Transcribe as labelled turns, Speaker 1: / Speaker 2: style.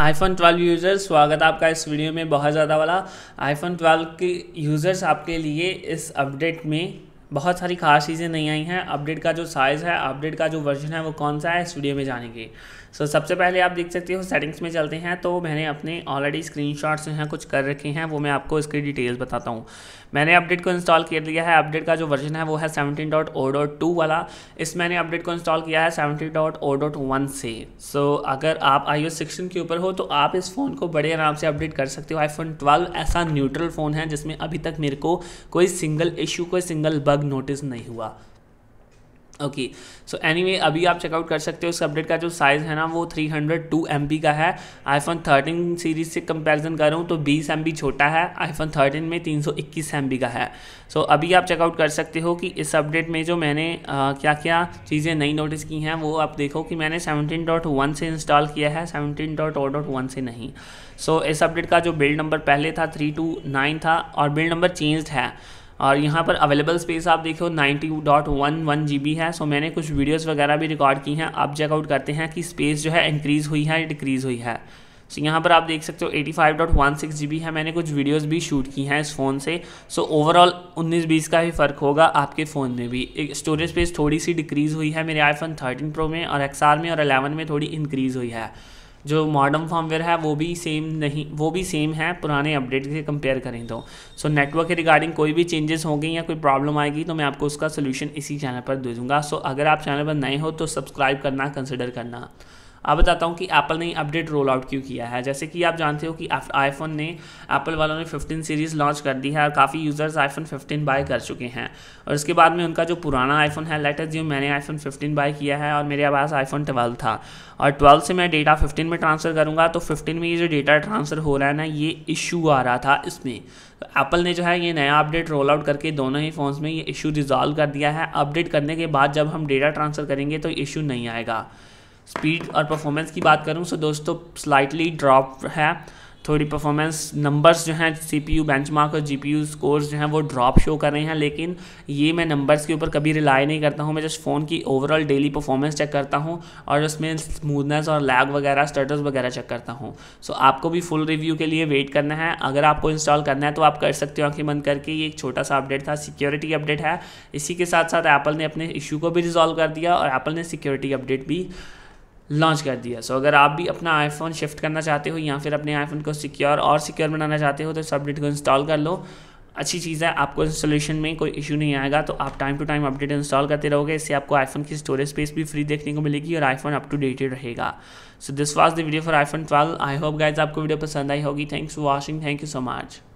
Speaker 1: iPhone 12 users स्वागत है आपका इस वीडियो में बहुत ज़्यादा वाला आईफोन 12 के यूज़र्स आपके लिए इस अपडेट में बहुत सारी खास चीज़ें नहीं आई हैं अपडेट का जो साइज़ है अपडेट का जो वर्जन है वो कौन सा है स्टूडियो में जाने सो so, सबसे पहले आप देख सकते हो सेटिंग्स में चलते हैं तो मैंने अपने ऑलरेडी स्क्रीन जो हैं कुछ कर रखे हैं वो मैं आपको इसकी डिटेल्स बताता हूँ मैंने अपडेट को इंस्टॉल कर लिया है अपडेट का जो वर्जन है वो है seventeen dot O dot two वाला इस मैंने अपडेट को इंस्टॉल किया है seventeen dot O dot one से सो so, अगर आप आई ओ सिक्सटीन के ऊपर हो तो आप इस फ़ोन को बड़े आराम से अपडेट कर सकते हो आईफोन ट्वेल्व ऐसा न्यूट्रल फ़ोन है जिसमें अभी तक मेरे को कोई सिंगल इशू कोई सिंगल बग बग नोटिस नहीं हुआ ओके सो एनीवे अभी आप चेकआउट कर सकते हो इस अपडेट का जो साइज़ है ना वो 302 हंड्रेड का है आईफोन 13 सीरीज़ से कंपैरिजन हूँ तो 20 एम छोटा है आईफोन 13 में 321 सौ का है सो so, अभी आप चेकआउट कर सकते हो कि इस अपडेट में जो मैंने आ, क्या क्या चीज़ें नई नोटिस की हैं वो आप देखो कि मैंने 17.1 से इंस्टॉल किया है 17.0.1 से नहीं सो so, इस अपडेट का जो बिल्ड नंबर पहले था 329 था और बिल्ड नंबर चेंज्ड है और यहाँ पर अवेलेबल स्पेस आप देखो ninety dot one one G B है सो मैंने कुछ वीडियोस वगैरह भी रिकॉर्ड की हैं आप चेकआउट करते हैं कि स्पेस जो है इंक्रीज़ हुई है या डिक्रीज़ हुई है सो so, यहाँ पर आप देख सकते हो 85.16 बी है मैंने कुछ वीडियोस भी शूट की हैं इस फ़ोन से सो ओवरऑल 19-20 का ही फ़र्क होगा आपके फ़ोन में भी एक स्टोरेज स्पेस थोड़ी सी डिक्रीज़ हुई है मेरे आईफोन 13 प्रो में और आर में और 11 में थोड़ी इंक्रीज़ हुई है जो मॉडर्न फॉर्मवेयर है वो भी सेम नहीं वो भी सेम है पुराने अपडेट से कंपेयर करें तो सो so, नेटवर्क के रिगार्डिंग कोई भी चेंजेस होंगे या कोई प्रॉब्लम आएगी तो मैं आपको उसका सोल्यूशन इसी चैनल पर दे दूँगा सो so, अगर आप चैनल पर नए हो तो सब्सक्राइब करना कंसिडर करना अब बताता हूँ कि एप्पल ने अपडेट रोल आउट क्यों किया है जैसे कि आप जानते हो कि आईफोन ने एप्पल वालों ने 15 सीरीज़ लॉन्च कर दी है और काफ़ी यूज़र्स आईफोन 15 बाय कर चुके हैं और इसके बाद में उनका जो पुराना आईफोन है लेटेस्ट जो मैंने आईफोन 15 बाय किया है और मेरे पास आईफोन ट्वेल्व था और ट्वेल्व से मैं डेटा फिफ्टीन में ट्रांसफ़र करूँगा तो फिफ्टीन में ये जो डेटा ट्रांसफ़र हो रहा है ना ये इशू आ रहा था इसमें एप्पल ने जो है ये नया अपडेट रोल आउट करके दोनों ही फ़ोन्स में ये इशू रिजॉल्व कर दिया है अपडेट करने के बाद जब हम डेटा ट्रांसफ़र करेंगे तो इशू नहीं आएगा स्पीड और परफॉर्मेंस की बात करूँ तो दोस्तों स्लाइटली ड्रॉप है थोड़ी परफॉर्मेंस नंबर्स जो हैं C P U benchmark और जी पी यू स्कोर्स जो हैं वो ड्रॉप शो कर रहे हैं लेकिन ये मैं नंबर्स के ऊपर कभी रिलाई नहीं करता हूँ मैं जस्ट फ़ोन की ओवरऑल डेली परफॉर्मेंस चेक करता हूँ और उसमें स्मूथनेस और लैग वगैरह स्टेटस वगैरह चेक करता हूँ सो आपको भी फुल रिव्यू के लिए वेट करना है अगर आपको इंस्टॉल करना है तो आप कर सकते हो आँखें बंद करके ये एक छोटा सा अपडेट था सिक्योरिटी अपडेट है इसी के साथ साथ एप्पल ने अपने इशू को भी रिजॉल्व कर दिया और एप्पल ने सिक्योरिटी अपडेट भी लॉन्च कर दिया सो so, अगर आप भी अपना आईफोन शिफ्ट करना चाहते हो या फिर अपने आईफोन को सिक्योर और सिक्योर बनाना चाहते हो तो अपडेट को इंस्टॉल कर लो अच्छी चीज़ है आपको इंस्टॉलेशन में कोई इशू नहीं आएगा तो आप time to time update install करते रहोगे इससे आपको आईफोन की स्टोरेज स्पेस भी फ्री देखने को मिलेगी और आईफोन अप टू डेटेड रहेगा so this was the video for iPhone twelve I hope guys आपको वीडियो पसंद आई होगी thanks for watching thank you so much